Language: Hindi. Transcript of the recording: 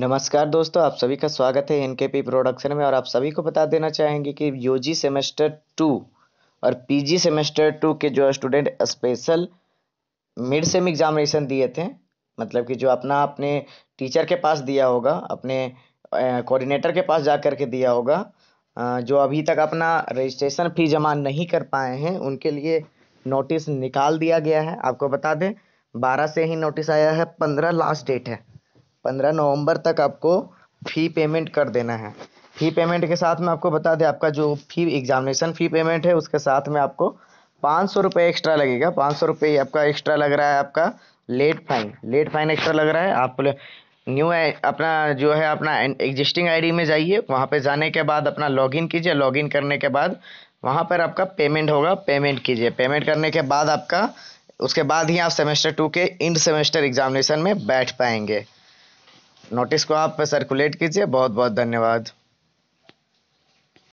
नमस्कार दोस्तों आप सभी का स्वागत है एन के पी प्रोडक्शन में और आप सभी को बता देना चाहेंगे कि यूजी सेमेस्टर टू और पीजी सेमेस्टर टू के जो student special mid sem examination दिए थे मतलब कि जो अपना अपने टीचर के पास दिया होगा अपने कोऑर्डिनेटर के पास जा कर के दिया होगा जो अभी तक अपना रजिस्ट्रेशन फ़ी जमा नहीं कर पाए हैं उनके लिए नोटिस निकाल दिया गया है आपको बता दें बारह से ही नोटिस आया है पंद्रह लास्ट डेट है पंद्रह नवंबर तक आपको फ़ी पेमेंट कर देना है फ़ी पेमेंट के साथ में आपको बता दें आपका जो फ़ी एग्जामिनेशन फ़ी पेमेंट है उसके साथ में आपको पाँच सौ रुपये एक्स्ट्रा लगेगा पाँच सौ रुपये आपका एक्स्ट्रा लग रहा है आपका late fine late fine extra लग रहा है आप न्यू अपना जो है अपना एग्जिस्टिंग आईडी में जाइए वहाँ पे जाने के बाद अपना लॉगिन कीजिए लॉगिन करने के बाद वहाँ पर आपका पेमेंट होगा पेमेंट कीजिए पेमेंट करने के बाद आपका उसके बाद ही आप सेमेस्टर टू के इंड सेमेस्टर एग्जामिनेशन में बैठ पाएंगे नोटिस को आप सर्कुलेट कीजिए बहुत बहुत धन्यवाद